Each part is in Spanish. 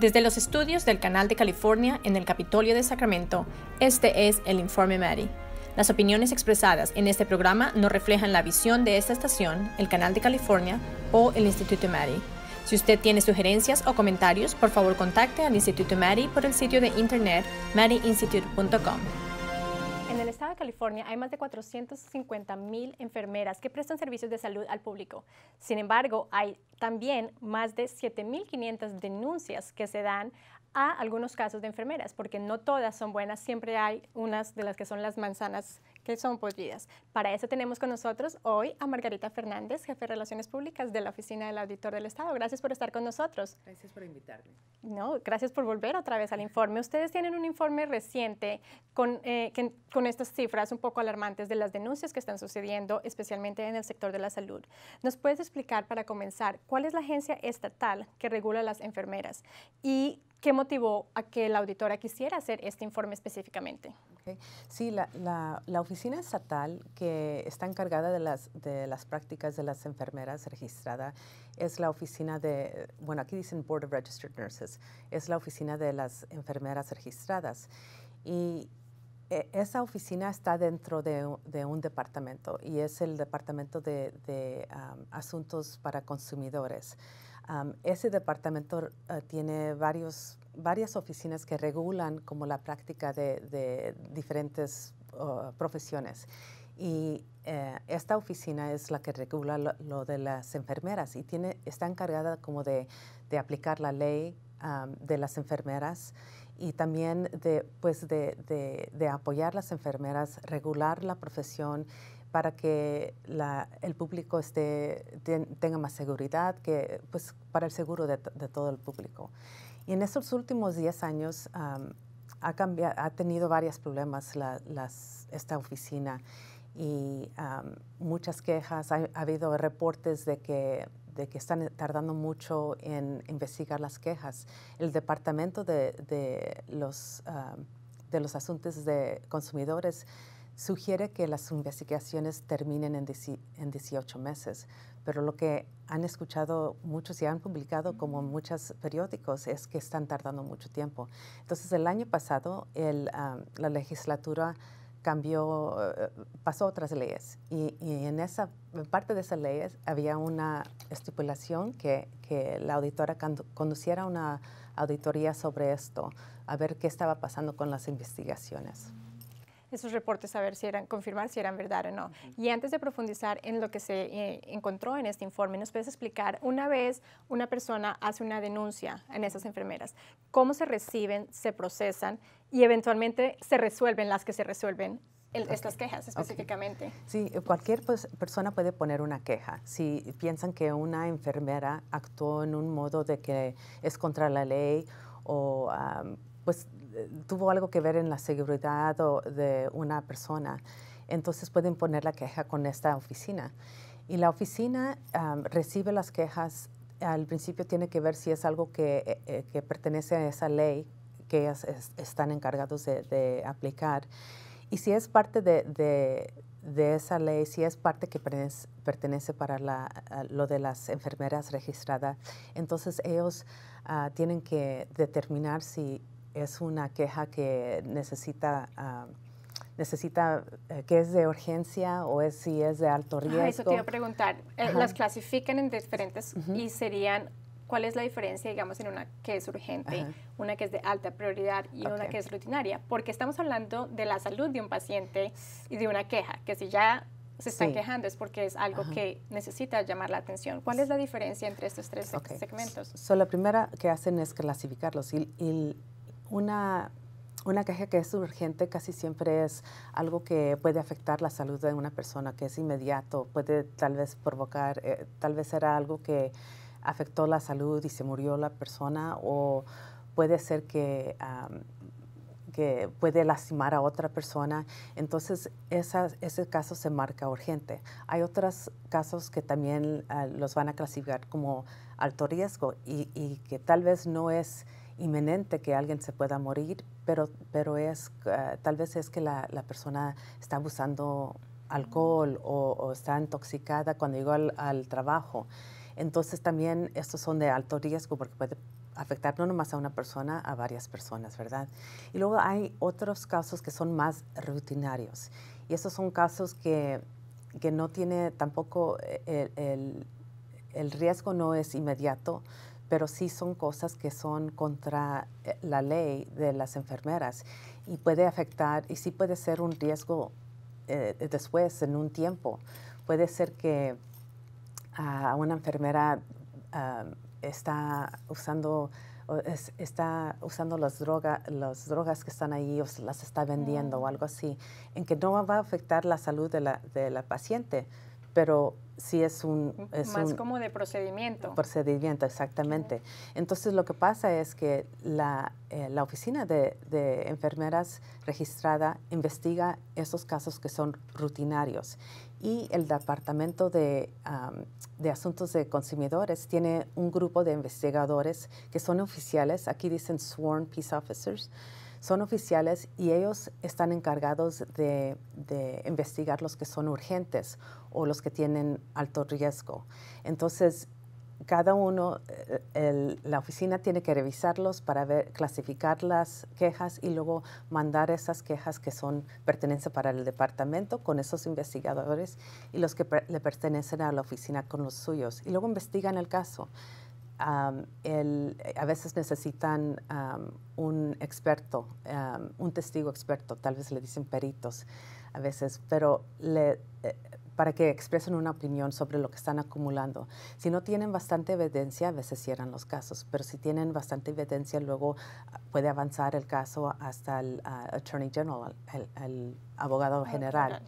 Desde los estudios del Canal de California en el Capitolio de Sacramento, este es el Informe Mary. Las opiniones expresadas en este programa no reflejan la visión de esta estación, el Canal de California o el Instituto Mary. Si usted tiene sugerencias o comentarios, por favor contacte al Instituto Mary por el sitio de internet maryinstitute.com el estado de California hay más de 450 mil enfermeras que prestan servicios de salud al público. Sin embargo, hay también más de 7.500 denuncias que se dan a algunos casos de enfermeras, porque no todas son buenas, siempre hay unas de las que son las manzanas son podridas. Pues para eso tenemos con nosotros hoy a Margarita Fernández, jefe de Relaciones Públicas de la Oficina del Auditor del Estado. Gracias por estar con nosotros. Gracias por invitarme. No, gracias por volver otra vez al informe. Ustedes tienen un informe reciente con, eh, con estas cifras un poco alarmantes de las denuncias que están sucediendo, especialmente en el sector de la salud. ¿Nos puedes explicar, para comenzar, cuál es la agencia estatal que regula las enfermeras y qué motivó a que la auditora quisiera hacer este informe específicamente? Sí, la, la, oficina estatal que está encargada de las, de las prácticas de las enfermeras registradas es la oficina de, bueno, aquí dicen Board of Registered Nurses, es la oficina de las enfermeras registradas. Y e, esa oficina está dentro de, un departamento y es el Departamento de, um, Asuntos para Consumidores. Um, ese departamento eh, tiene varios varias oficinas que regulan como la práctica de, diferentes uh, profesiones. Y eh, esta oficina es la que regula lo, de las enfermeras y tiene, está encargada como de, aplicar la ley um, de las enfermeras y también de, pues de, apoyar las enfermeras, regular la profesión para que el público tenga más seguridad, que, pues, para el seguro de todo el público. Y en estos últimos 10 años ha, tenido varios problemas esta oficina y muchas quejas. Ha, habido reportes de que, están tardando mucho en investigar las quejas. El departamento de, los, asuntos de consumidores sugiere que las investigaciones terminen en, en 18 meses, pero lo que han escuchado muchos y han publicado como muchos periódicos es que están tardando mucho tiempo. Entonces, el año pasado ah, la legislatura cambió, eh, pasó otras leyes y, en esa parte de esas leyes había una estipulación que, que la auditora conduciera una auditoría sobre esto, a ver qué estaba pasando con las investigaciones esos reportes a ver si eran, confirmar si eran verdad o no. Y antes de profundizar en lo que se eh, encontró en este informe, ¿nos puedes explicar una vez una persona hace una denuncia en esas enfermeras, cómo se reciben, se procesan y eventualmente se resuelven las que se resuelven estas quejas específicamente. Sí, cualquier pues, persona puede poner una queja. Si piensan que una enfermera actuó en un modo de que es contra la ley o ah, pues tuvo algo que ver en la seguridad de una persona, entonces pueden poner la queja con esta oficina. Y la oficina recibe las quejas, al principio tiene que ver si es algo que, eh, eh, pertenece a esa ley que ellas están encargados de, aplicar. Y si es parte de, esa ley, si es parte que pertenece, para la, lo de las enfermeras registradas, entonces ellos ah, tienen que determinar si es una queja que necesita... Ah, necesita eh, que es de urgencia o es si es de alto riesgo. Ah, eso te iba a preguntar. Eh, las clasifican en diferentes y serían cuál es la diferencia, digamos, en una que es urgente, una que es de alta prioridad y una que es rutinaria, porque estamos hablando de la salud de un paciente y de una queja, que si ya se están quejando es porque es algo que necesita llamar la atención. ¿Cuál es la diferencia entre estos tres segmentos? So, la primera que hacen es clasificarlos y, y una, caja que es urgente casi siempre es algo que puede afectar la salud de una persona, que es inmediato, puede tal vez provocar, eh, tal vez era algo que afectó la salud y se murió la persona o puede ser que, que puede lastimar a otra persona. Entonces, ese caso se marca urgente. Hay otros casos que también ah, los van a clasificar como alto riesgo y, y que tal vez no es inminente que alguien se pueda morir, pero, es, ah, tal vez es que la, persona está abusando alcohol o, está intoxicada cuando llegó al, trabajo. Entonces también estos son de alto riesgo porque puede afectar no nomás a una persona, a varias personas, ¿verdad? Y luego hay otros casos que son más rutinarios. Y esos son casos que, no tiene tampoco eh, el riesgo no es inmediato, pero sí son cosas que son contra eh, la ley de las enfermeras y puede afectar y sí puede ser un riesgo eh, después en un tiempo. Puede ser que a una enfermera ah, está usando está usando las, las drogas que están ahí o las está vendiendo o algo así, en que no va a afectar la salud de la paciente, pero sí es un... Más como de procedimiento. Procedimiento, exactamente. Entonces lo que pasa es que la, eh, la oficina de, enfermeras registrada investiga esos casos que son rutinarios y el departamento de, de, asuntos de consumidores tiene un grupo de investigadores que son oficiales, aquí dicen sworn peace officers, son oficiales y ellos están encargados de, investigar los que son urgentes o los que tienen alto riesgo. Entonces, cada uno, eh, la oficina tiene que revisarlos para ver, clasificar las quejas y luego mandar esas quejas que son pertenecen para el departamento con esos investigadores y los que le pertenecen a la oficina con los suyos. Y luego investigan el caso Um, el, a veces necesitan um, un experto, um, un testigo experto, tal vez le dicen peritos a veces, pero eh, para que expresen una opinión sobre lo que están acumulando. Si no tienen bastante evidencia, a veces cierran los casos, pero si tienen bastante evidencia, luego ah, puede avanzar el caso hasta el ah, Attorney General, el abogado general.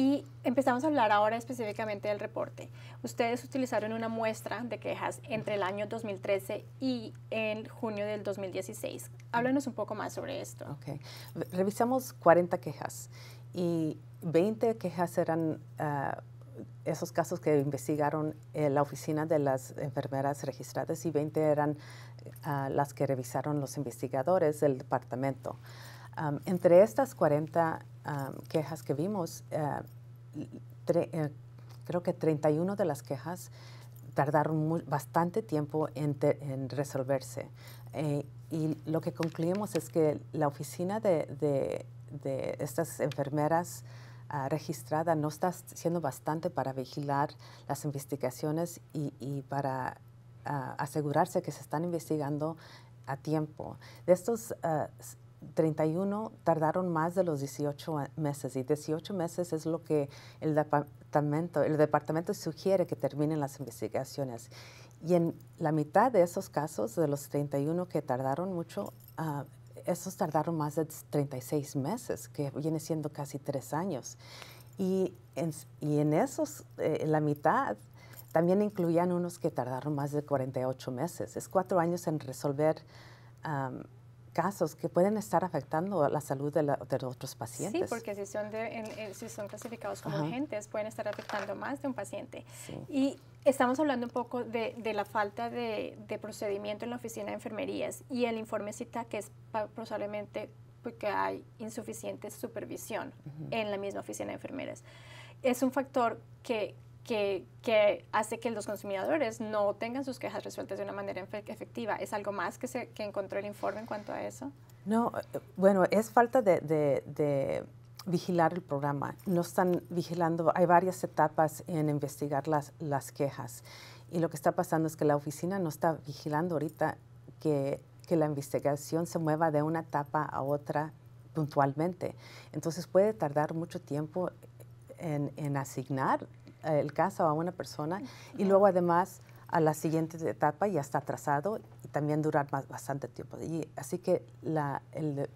Y empezamos a hablar ahora específicamente del reporte. Ustedes utilizaron una muestra de quejas entre el año 2013 y en junio del 2016. háblenos un poco más sobre esto. Ok. Revisamos 40 quejas y 20 quejas eran ah, esos casos que investigaron en la oficina de las enfermeras registradas y 20 eran ah, las que revisaron los investigadores del departamento. entre estas 40 quejas que vimos, eh, eh, creo que 31 de las quejas tardaron bastante tiempo en, resolverse. Eh, y lo que concluimos es que la oficina de, estas enfermeras ah, registrada no está siendo bastante para vigilar las investigaciones y, y para ah, asegurarse que se están investigando a tiempo. De estos ah, 31 tardaron más de los 18 meses y 18 meses es lo que el departamento, el departamento sugiere que terminen las investigaciones. Y en la mitad de esos casos, de los 31 que tardaron mucho, ah, esos tardaron más de 36 meses, que viene siendo casi tres años. Y en, y en eh, la mitad, también incluían unos que tardaron más de 48 meses. Es cuatro años en resolver casos que pueden estar afectando la salud de, de otros pacientes. Sí, porque si son, de, eh, si son clasificados como agentes, pueden estar afectando más de un paciente. Y estamos hablando un poco de, la falta de, procedimiento en la oficina de enfermerías y el informe cita que es probablemente porque hay insuficiente supervisión en la misma oficina de enfermeras. Es un factor que que, hace que los consumidores no tengan sus quejas resueltas de una manera efectiva. ¿Es algo más que, se, que encontró el informe en cuanto a eso? No, eh, bueno, es falta de, de, de vigilar el programa. No están vigilando, hay varias etapas en investigar las, las quejas. Y lo que está pasando es que la oficina no está vigilando ahorita que, que la investigación se mueva de una etapa a otra puntualmente. Entonces puede tardar mucho tiempo en, en, asignar el caso a una persona y luego además a la siguiente etapa ya está trazado y también durar bastante tiempo. allí. así que la,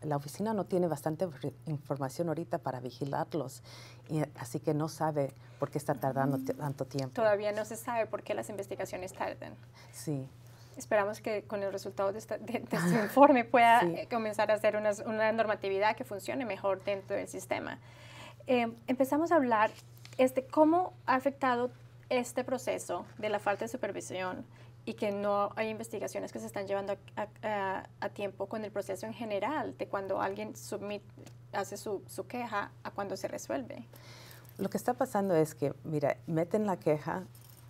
la, oficina no tiene bastante información ahorita para vigilarlos, y, así que no sabe por qué está tardando tanto tiempo. Todavía no se sabe por qué las investigaciones tardan. Sí. Esperamos que con el resultado de, este su informe pueda eh, comenzar a hacer una normatividad que funcione mejor dentro del sistema. Em, empezamos a hablar este, ¿cómo ha afectado este proceso de la falta de supervisión y que no hay investigaciones que se están llevando a, tiempo con el proceso en general, de cuando alguien submit, hace su, su, queja a cuando se resuelve? Lo que está pasando es que, mira, meten la queja,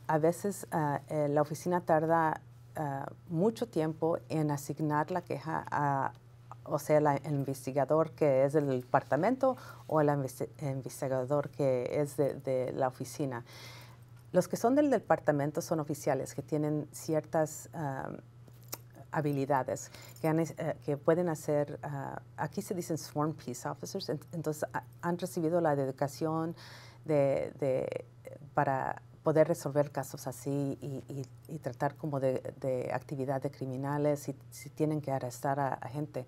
a veces ah, eh, la oficina tarda ah, mucho tiempo en asignar la queja a, o sea, el investigador que es del departamento o el investigador que es de, la oficina. Los que son del departamento son oficiales que tienen ciertas habilidades eh, que, pueden hacer, ah, aquí se dicen sworn peace officers, entonces han recibido la educación de para poder resolver casos así y, tratar como de, actividad de criminales, si, si tienen que arrestar a, gente,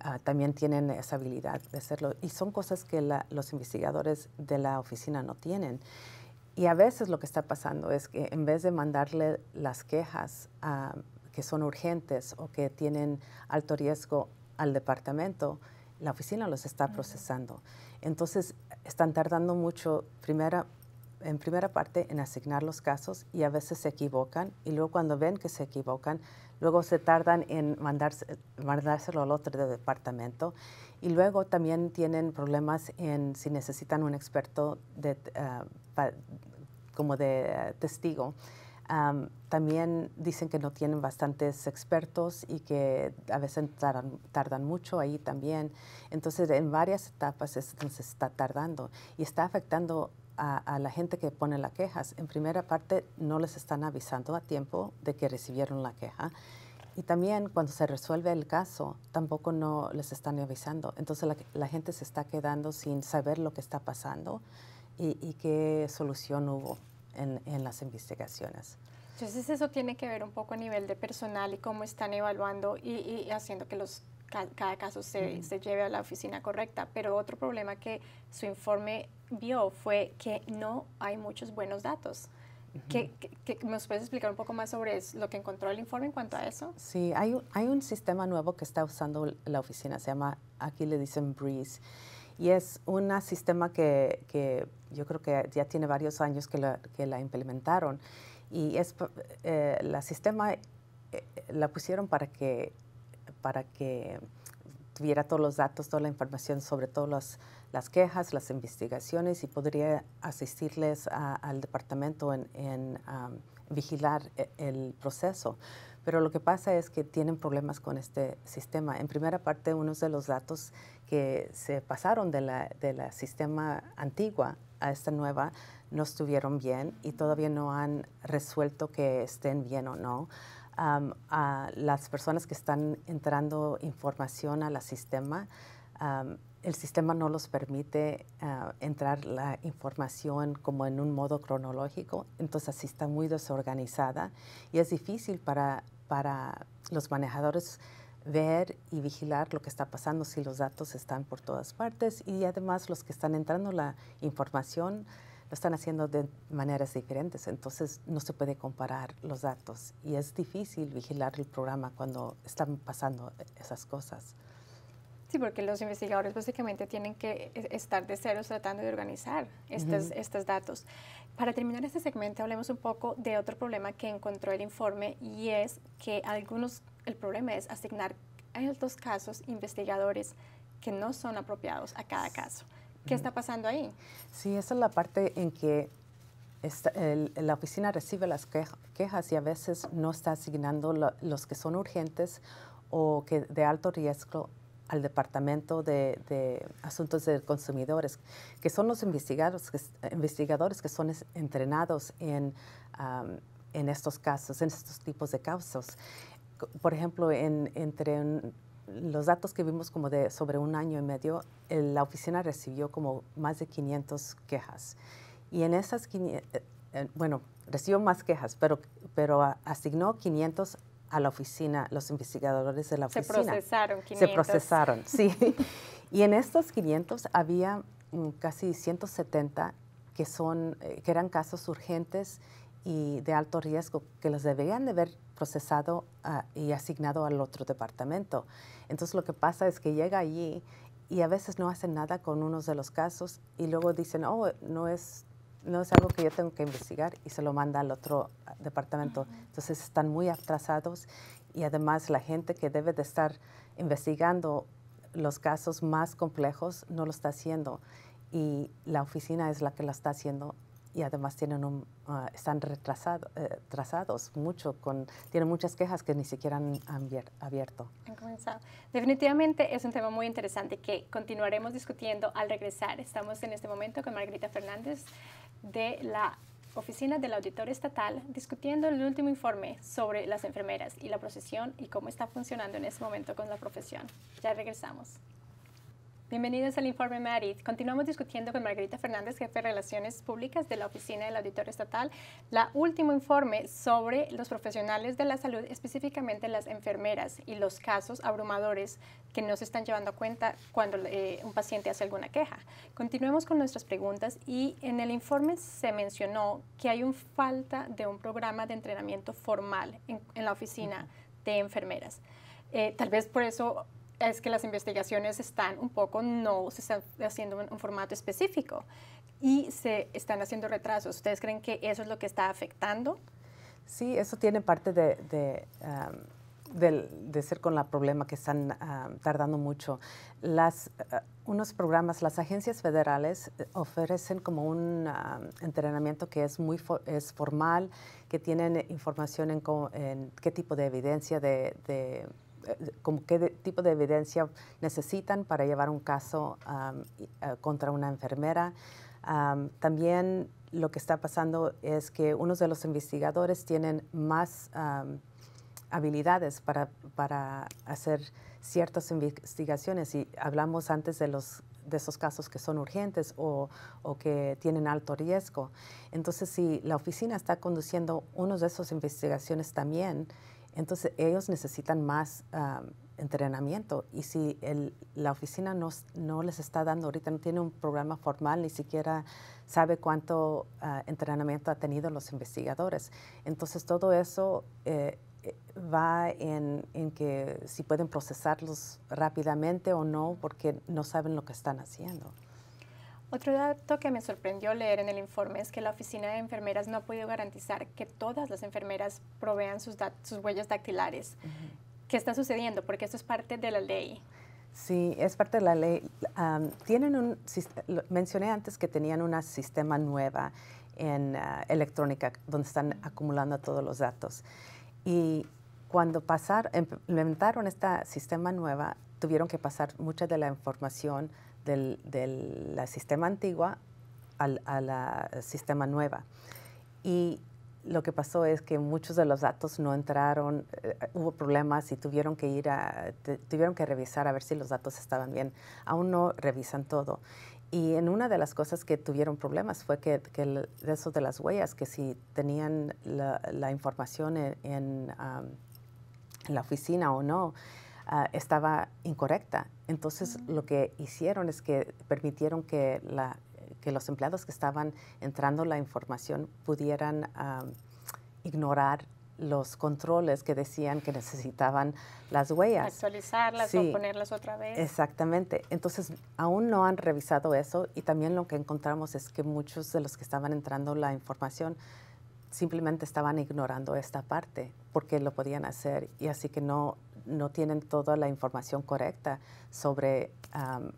ah, también tienen esa habilidad de hacerlo. Y son cosas que los investigadores de la oficina no tienen. Y a veces lo que está pasando es que en vez de mandarle las quejas ah, que son urgentes o que tienen alto riesgo al departamento, la oficina los está procesando. Entonces, están tardando mucho, primero, en primera parte en asignar los casos y a veces se equivocan y luego cuando ven que se equivocan, luego se tardan en mandarse, mandárselo al otro departamento y luego también tienen problemas en si necesitan un experto de, ah, como de ah, testigo. también dicen que no tienen bastantes expertos y que a veces tardan, mucho ahí también. Entonces, en varias etapas se está tardando y está afectando a, la gente que pone las quejas. En primera parte, no les están avisando a tiempo de que recibieron la queja. Y también cuando se resuelve el caso, tampoco no les están avisando. Entonces la, gente se está quedando sin saber lo que está pasando y, qué solución hubo en, las investigaciones. Entonces eso tiene que ver un poco a nivel de personal y cómo están evaluando y, haciendo que los cada caso se, se, lleve a la oficina correcta. Pero otro problema que su informe vio fue que no hay muchos buenos datos. nos puedes explicar un poco más sobre lo que encontró el informe en cuanto a eso? Sí, hay, hay un sistema nuevo que está usando la oficina, se llama, aquí le dicen Breeze, y es un sistema que, que, yo creo que ya tiene varios años que la, que la implementaron, y es eh, la sistema eh, la pusieron para que, para que tuviera todos los datos, toda la información sobre todas las, quejas, las investigaciones y podría asistirles al departamento en, vigilar e, el proceso. Pero lo que pasa es que tienen problemas con este sistema. En primera parte, unos de los datos que se pasaron de de la sistema antigua a esta nueva no estuvieron bien y todavía no han resuelto que estén bien o no a las personas que están entrando información al sistema, el sistema no los permite ah, entrar la información como en un modo cronológico, entonces así está muy desorganizada y es difícil para, para los manejadores ver y vigilar lo que está pasando si los datos están por todas partes y además los que están entrando la información lo están haciendo de maneras diferentes, entonces no se puede comparar los datos y es difícil vigilar el programa cuando están pasando esas cosas. Sí, porque los investigadores básicamente tienen que e-, estar de cero tratando de organizar estos, estos datos. Para terminar este segmento, hablemos un poco de otro problema que encontró el informe y es que algunos, el problema es asignar a estos casos investigadores que no son apropiados a cada caso. ¿Qué está pasando ahí? Sí, esa es la parte en que la oficina recibe las quejas y a veces no está asignando los que son urgentes o que de alto riesgo al Departamento de, Asuntos de Consumidores, que son los investigadores, investigadores que son entrenados en, en estos casos, en estos tipos de casos. Por ejemplo, entre un, los datos que vimos como de sobre un año y medio, la oficina recibió como más de 500 quejas. Y en esas, 500 eh, eh, bueno, recibió más quejas, pero, pero asignó 500 a la oficina, los investigadores de la oficina. Se procesaron 500. Se procesaron, sí. y en estos 500 había mm, casi 170 que, son, eh, que eran casos urgentes y de alto riesgo, que los deberían de ver procesado ah, y asignado al otro departamento. Entonces lo que pasa es que llega allí y a veces no hacen nada con unos de los casos y luego dicen, oh, no es, no es algo que yo tengo que investigar y se lo manda al otro ah, departamento. Entonces están muy atrasados y además la gente que debe de estar investigando los casos más complejos no lo está haciendo y la oficina es la que lo está haciendo y además tienen un, ah, están retrasados eh, mucho, con, tienen muchas quejas que ni siquiera han, abierto. Han comenzado. Definitivamente es un tema muy interesante que continuaremos discutiendo al regresar. Estamos en este momento con Margarita Fernández de la Oficina del Auditor Estatal discutiendo el último informe sobre las enfermeras y la procesión y cómo está funcionando en este momento con la profesión. Ya regresamos. Bienvenidos al Informe Marit. Continuamos discutiendo con Margarita Fernández, jefe de Relaciones Públicas de la Oficina del Auditor Estatal, la último informe sobre los profesionales de la salud, específicamente las enfermeras y los casos abrumadores que no se están llevando a cuenta cuando eh, un paciente hace alguna queja. Continuemos con nuestras preguntas y en el informe se mencionó que hay una falta de un programa de entrenamiento formal en, la oficina de enfermeras. Eh, tal vez por eso es que las investigaciones están un poco, no se están haciendo en un formato específico y se están haciendo retrasos. ¿Ustedes creen que eso es lo que está afectando? Sí, eso tiene parte de, de, ser con la problema que están tardando mucho. Las, eh, unos programas, las agencias federales eh, ofrecen como un entrenamiento que es muy es formal, que tienen información en, qué tipo de evidencia de como qué tipo de evidencia necesitan para llevar un caso eh, contra una enfermera. también lo que está pasando es que unos de los investigadores tienen más habilidades para, hacer ciertas investigaciones y hablamos antes de esos casos que son urgentes o, que tienen alto riesgo. Entonces, si la oficina está conduciendo unos de esas investigaciones también, entonces, ellos necesitan más entrenamiento y si la oficina no, no, les está dando ahorita, no tiene un programa formal, ni siquiera sabe cuánto ah, entrenamiento ha tenido los investigadores. Entonces, todo eso eh, eh, va en, en, que si pueden procesarlos rápidamente o no, porque no saben lo que están haciendo. Otro dato que me sorprendió leer en el informe es que la Oficina de Enfermeras no ha podido garantizar que todas las enfermeras provean sus, huellas dactilares. ¿Qué está sucediendo? Porque esto es parte de la ley. Sí, es parte de la ley. tienen un, mencioné antes que tenían un sistema nueva en ah, electrónica donde están acumulando todos los datos. Y cuando em, implementaron este sistema nueva, tuvieron que pasar mucha de la información del, sistema antigua al a sistema nueva. Y lo que pasó es que muchos de los datos no entraron, eh, hubo problemas y tuvieron que ir a, tuvieron que revisar a ver si los datos estaban bien. Aún no revisan todo. Y en una de las cosas que tuvieron problemas fue que, que eso de las huellas, que si tenían la, información en, la oficina o no, Ah, estaba incorrecta. Entonces lo que hicieron es que permitieron que, la, que los empleados que estaban entrando la información pudieran ignorar los controles que decían que necesitaban las huellas. Actualizarlas o ponerlas otra vez. Exactamente. Entonces, aún no han revisado eso y también lo que encontramos es que muchos de los que estaban entrando la información simplemente estaban ignorando esta parte porque lo podían hacer y así que no no tienen toda la información correcta sobre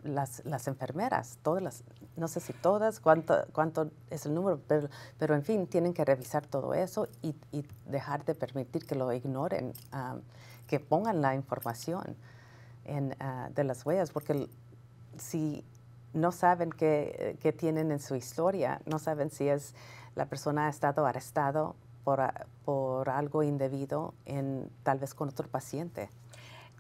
las, enfermeras, todas no sé si todas, cuánto, es el número, pero, en fin, tienen que revisar todo eso y, dejar de permitir que lo ignoren, que pongan la información en, ah, de las huellas, porque si no saben qué, qué tienen en su historia, no saben si es la persona ha estado arrestado por, algo indebido en tal vez con otro paciente.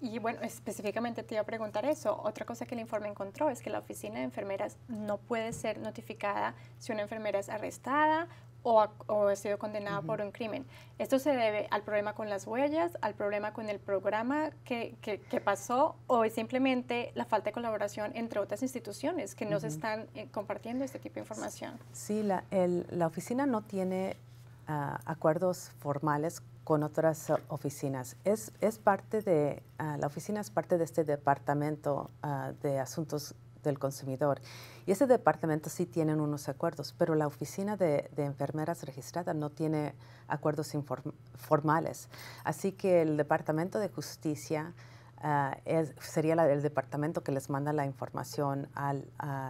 Y bueno, específicamente te iba a preguntar eso. Otra cosa que el informe encontró es que la oficina de enfermeras no puede ser notificada si una enfermera es arrestada o ha, sido condenada por un crimen. Esto se debe al problema con las huellas, al problema con el programa que, que, pasó o es simplemente la falta de colaboración entre otras instituciones que no se están eh, compartiendo este tipo de información. Sí, la, la oficina no tiene acuerdos formales con otras oficinas. Es, es parte de, ah, la oficina es parte de este departamento ah, de asuntos del consumidor. Y ese departamento sí tienen unos acuerdos, pero la oficina de, enfermeras registradas no tiene acuerdos formales. Así que el departamento de justicia ah, es, sería la, el departamento que les manda la información a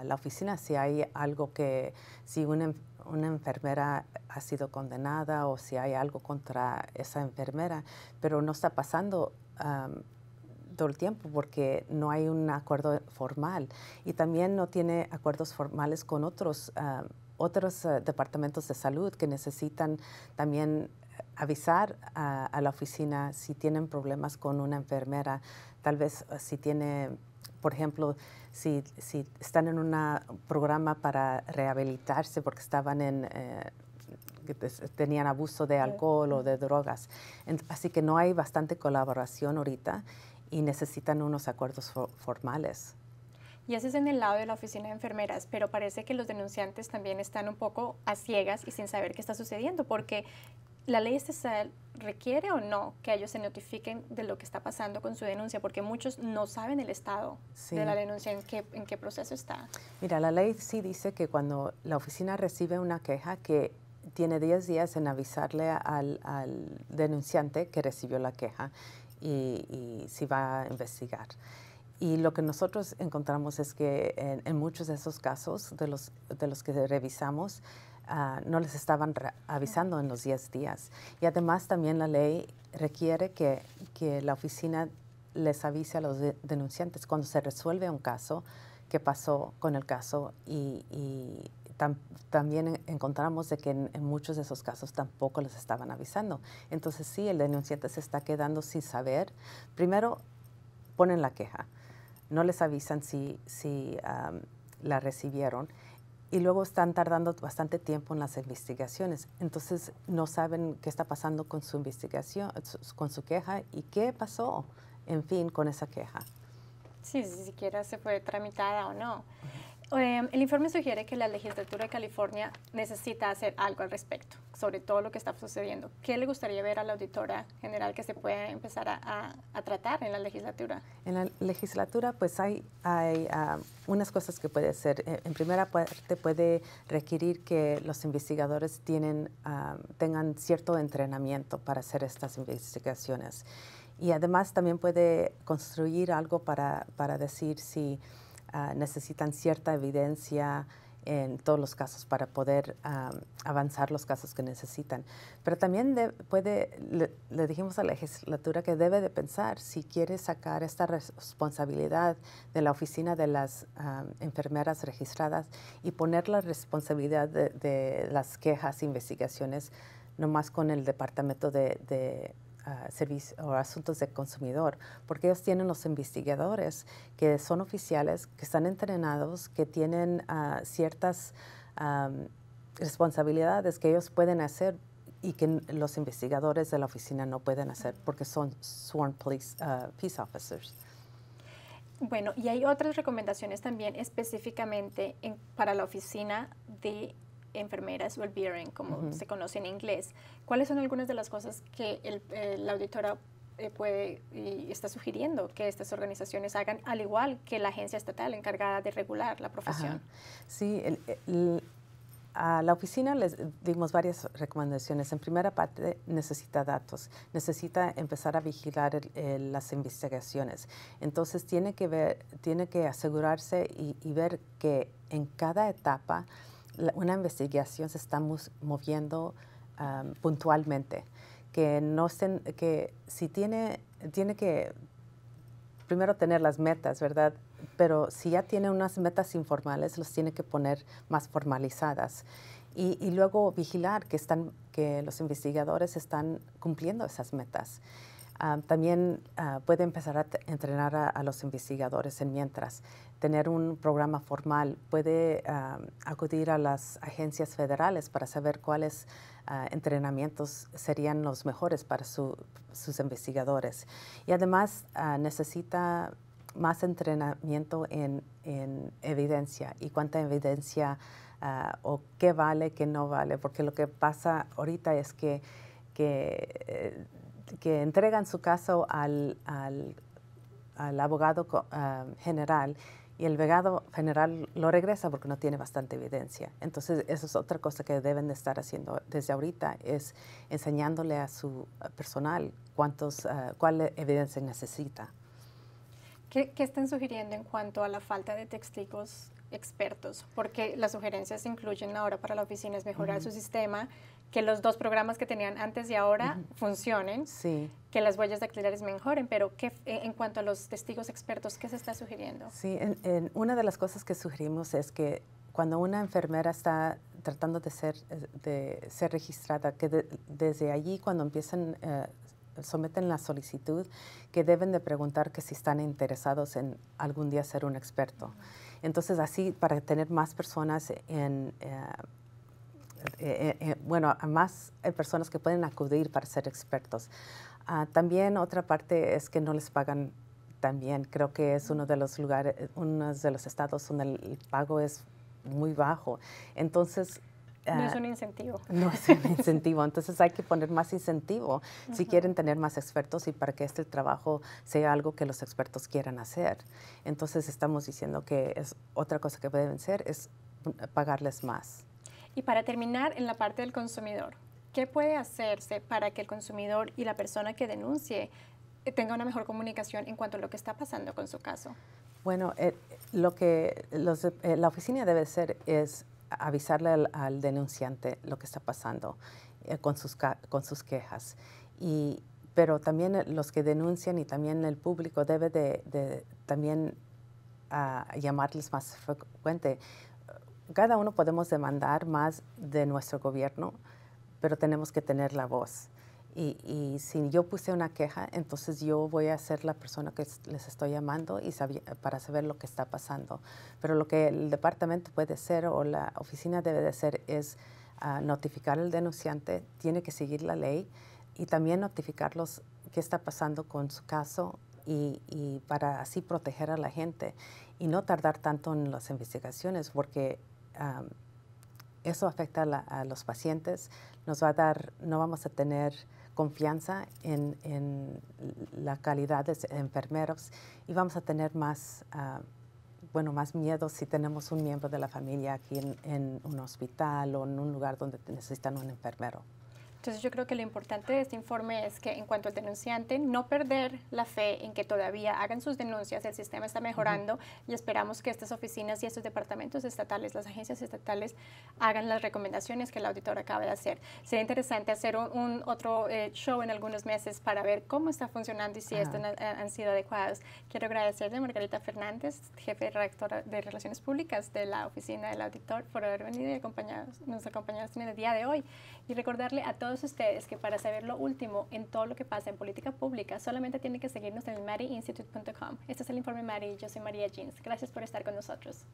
la oficina si hay algo que, si un em-, una enfermera ha sido condenada o si hay algo contra esa enfermera, pero no está pasando todo el tiempo porque no hay un acuerdo formal y también no tiene acuerdos formales con otros, otros eh, departamentos de salud que necesitan también avisar a, a, la oficina si tienen problemas con una enfermera, tal vez eh, si tiene por ejemplo, si, si están en un programa para rehabilitarse porque estaban en... Eh, tenían abuso de alcohol o de drogas. Así que no hay bastante colaboración ahorita y necesitan unos acuerdos formales. Y eso es en el lado de la oficina de enfermeras, pero parece que los denunciantes también están un poco a ciegas y sin saber qué está sucediendo, porque la ley estatal requiere o no que ellos se notifiquen de lo que está pasando con su denuncia, porque muchos no saben el estado de la denuncia, en qué, proceso está. Mira, la ley sí dice que cuando la oficina recibe una queja, que tiene 10 días en avisarle al, denunciante que recibió la queja y, si va a investigar. Y lo que nosotros encontramos es que en, muchos de esos casos de los que revisamos, Ah, no les estaban avisando en los 10 días. Y además también la ley requiere que, la oficina les avise a los denunciantes cuando se resuelve un caso, qué pasó con el caso y, también encontramos de que en, muchos de esos casos tampoco les estaban avisando. Entonces sí, el denunciante se está quedando sin saber. Primero, ponen la queja, no les avisan si, la recibieron y luego están tardando bastante tiempo en las investigaciones. Entonces no saben qué está pasando con su investigación, con su queja y qué pasó, en fin, con esa queja. Sí, si siquiera se fue tramitada o no. Em, el informe sugiere que la legislatura de California necesita hacer algo al respecto sobre todo lo que está sucediendo. ¿Qué le gustaría ver a la auditora general que se pueda empezar a, tratar en la legislatura? En la legislatura, pues hay, ah, unas cosas que puede hacer. Eh, en primera parte, puede requerir que los investigadores tienen, ah, tengan cierto entrenamiento para hacer estas investigaciones. Y además también puede construir algo para decir si... Ah, necesitan cierta evidencia en todos los casos para poder ah, avanzar los casos que necesitan. Pero también puede, le, dijimos a la legislatura que debe de pensar si quiere sacar esta responsabilidad de la oficina de las ah, enfermeras registradas y poner la responsabilidad de, las quejas, investigaciones, no más con el departamento de servicio, o asuntos de consumidor, porque ellos tienen los investigadores que son oficiales, que están entrenados, que tienen ah, ciertas responsabilidades que ellos pueden hacer y que los investigadores de la oficina no pueden hacer porque son sworn police, ah, peace officers. Bueno, y hay otras recomendaciones también específicamente en, para la oficina de enfermeras o como como se conoce en inglés. ¿Cuáles son algunas de las cosas que eh, la auditora eh, puede y está sugiriendo que estas organizaciones hagan, al igual que la agencia estatal encargada de regular la profesión? Sí, a la oficina les dimos varias recomendaciones. En primera parte, necesita datos, necesita empezar a vigilar las investigaciones. Entonces, tiene que, ver, tiene que asegurarse y ver que en cada etapa una investigación se está moviendo puntualmente, que no que si tiene, tiene que primero tener las metas, ¿verdad? Pero si ya tiene unas metas informales, los tiene que poner más formalizadas. Y, y luego vigilar que, están, que los investigadores están cumpliendo esas metas. Ah, también ah, puede empezar a entrenar a, los investigadores en mientras. Tener un programa formal puede ah, acudir a las agencias federales para saber cuáles entrenamientos serían los mejores para sus investigadores. Y además necesita más entrenamiento en, evidencia y cuánta evidencia o qué vale, qué no vale, porque lo que pasa ahorita es que, eh, que entregan su caso al, abogado eh, general y el abogado general lo regresa porque no tiene bastante evidencia. Entonces, eso es otra cosa que deben de estar haciendo desde ahorita, es enseñándole a su personal cuántos, eh, cuál evidencia necesita. ¿Qué, ¿Qué están sugiriendo en cuanto a la falta de testigos expertos, porque las sugerencias incluyen ahora para la oficina es mejorar su sistema que los dos programas que tenían antes y ahora funcionen, que las huellas dactilares mejoren, pero ¿qué, eh, en cuanto a los testigos expertos, ¿qué se está sugiriendo? Sí, una de las cosas que sugerimos es que cuando una enfermera está tratando de ser, de ser registrada, que desde allí cuando empiezan, eh, someten la solicitud, que deben de preguntar que si están interesados en algún día ser un experto. Entonces así, para tener más personas en... Eh, eh, eh, eh, bueno, a más personas que pueden acudir para ser expertos. Ah, también otra parte es que no les pagan también. Creo que es uno de los lugares, uno de los estados donde el pago es muy bajo. Entonces, no es ah, un incentivo. No es un incentivo. Entonces hay que poner más incentivo si quieren tener más expertos y para que este trabajo sea algo que los expertos quieran hacer. Entonces estamos diciendo que es otra cosa que pueden hacer es mm, pagarles más. Y para terminar, en la parte del consumidor, ¿qué puede hacerse para que el consumidor y la persona que denuncie eh, tenga una mejor comunicación en cuanto a lo que está pasando con su caso? Bueno, eh, lo que eh, la oficina debe hacer es avisarle al, denunciante lo que está pasando con, sus, con sus quejas. Y, pero también los que denuncian y también el público debe de, también ah, llamarles más frecuente cada uno podemos demandar más de nuestro gobierno, pero tenemos que tener la voz. Y, si yo puse una queja, entonces yo voy a ser la persona que les estoy llamando y para saber lo que está pasando. Pero lo que el departamento puede hacer o la oficina debe de hacer es ah, notificar al denunciante, tiene que seguir la ley y también notificarlos qué está pasando con su caso y, y para así proteger a la gente y no tardar tanto en las investigaciones, porque eso afecta a los pacientes, nos va a dar, no vamos a tener confianza en, la calidad de enfermeros y vamos a tener más, más miedo si tenemos un miembro de la familia aquí en un hospital o en un lugar donde necesitan un enfermero. Entonces yo creo que lo importante de este informe es que en cuanto al denunciante, no perder la fe en que todavía hagan sus denuncias, el sistema está mejorando y esperamos que estas oficinas y estos departamentos estatales, las agencias estatales, hagan las recomendaciones que el auditor acaba de hacer. Sería interesante hacer un, otro eh, show en algunos meses para ver cómo está funcionando y si estos eh, han, sido adecuados. Quiero agradecerle a Margarita Fernández, jefe de de Relaciones Públicas de la Oficina del Auditor, por haber venido y acompañado, nos acompañado en el día de hoy. Y recordarle a todos ustedes que para saber lo último en todo lo que pasa en política pública, solamente tienen que seguirnos en institute.com Este es el informe Mari, yo soy María Jeans. Gracias por estar con nosotros.